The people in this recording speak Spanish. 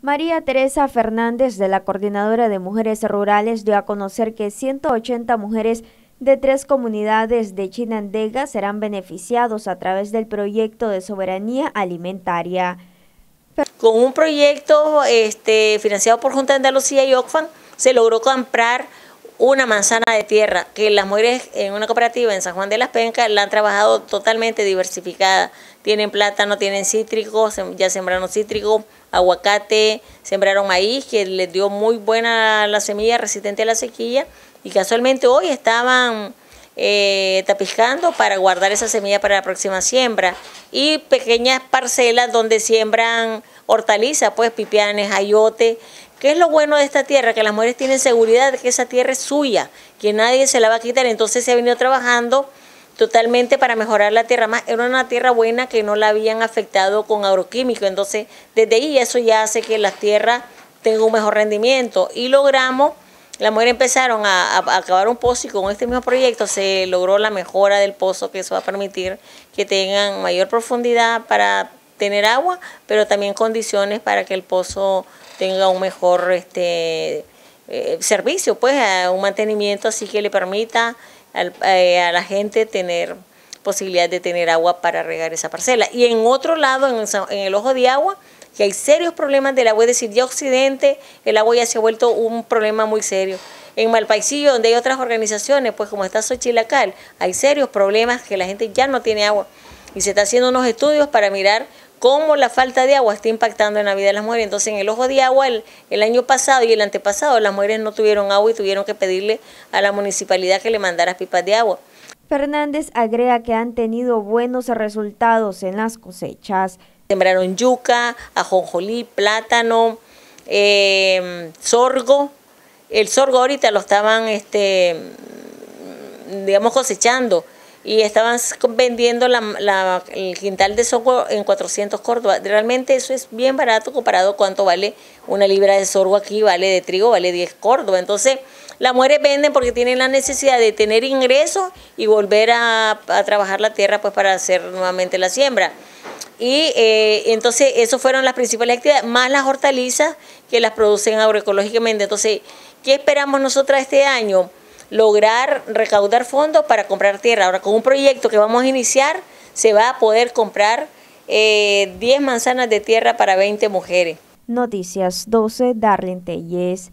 María Teresa Fernández, de la Coordinadora de Mujeres Rurales, dio a conocer que 180 mujeres de tres comunidades de Chinandega serán beneficiados a través del proyecto de soberanía alimentaria. Con un proyecto este, financiado por Junta de Andalucía y Oxfam, se logró comprar una manzana de tierra, que las mujeres en una cooperativa en San Juan de las Pencas la han trabajado totalmente diversificada. Tienen plátano, tienen cítricos, ya sembraron cítrico, aguacate, sembraron maíz, que les dio muy buena la semilla, resistente a la sequía. Y casualmente hoy estaban eh, tapizcando para guardar esa semilla para la próxima siembra. Y pequeñas parcelas donde siembran hortalizas, pues pipianes, ayote. ¿Qué es lo bueno de esta tierra? Que las mujeres tienen seguridad de que esa tierra es suya, que nadie se la va a quitar. Entonces se ha venido trabajando totalmente para mejorar la tierra. Más era una tierra buena que no la habían afectado con agroquímico. Entonces, desde ahí eso ya hace que la tierra tenga un mejor rendimiento. Y logramos, las mujeres empezaron a, a, acabar un pozo y con este mismo proyecto se logró la mejora del pozo, que eso va a permitir que tengan mayor profundidad para tener agua, pero también condiciones para que el pozo tenga un mejor este, eh, servicio, pues un mantenimiento así que le permita eh, a la gente tener posibilidad de tener agua para regar esa parcela. Y en otro lado, en, el ojo de agua, que hay serios problemas del agua, es decir, de Occidente el agua ya se ha vuelto un problema muy serio. En Malpaisillo, donde hay otras organizaciones, pues como está Xochilacal, hay serios problemas que la gente ya no tiene agua. Y se está haciendo unos estudios para mirar cómo la falta de agua está impactando en la vida de las mujeres. Entonces, en el ojo de agua, el, año pasado y el antepasado, las mujeres no tuvieron agua y tuvieron que pedirle a la municipalidad que le mandara pipas de agua. Fernández agrega que han tenido buenos resultados en las cosechas. Sembraron yuca, ajonjolí, plátano, eh, sorgo. El sorgo ahorita lo estaban, este, digamos, cosechando y estaban vendiendo el quintal de sorgo en 400 córdoba Realmente eso es bien barato comparado a cuánto vale una libra de sorgo aquí, vale de trigo, vale 10 córdoba Entonces, las mujeres venden porque tienen la necesidad de tener ingresos y volver a, trabajar la tierra pues para hacer nuevamente la siembra. Y eh, entonces, esas fueron las principales actividades, más las hortalizas que las producen agroecológicamente. Entonces, ¿qué esperamos nosotras este año? lograr recaudar fondos para comprar tierra. Ahora, con un proyecto que vamos a iniciar, se va a poder comprar 10 eh, manzanas de tierra para 20 mujeres. Noticias 12, Darlene Telles.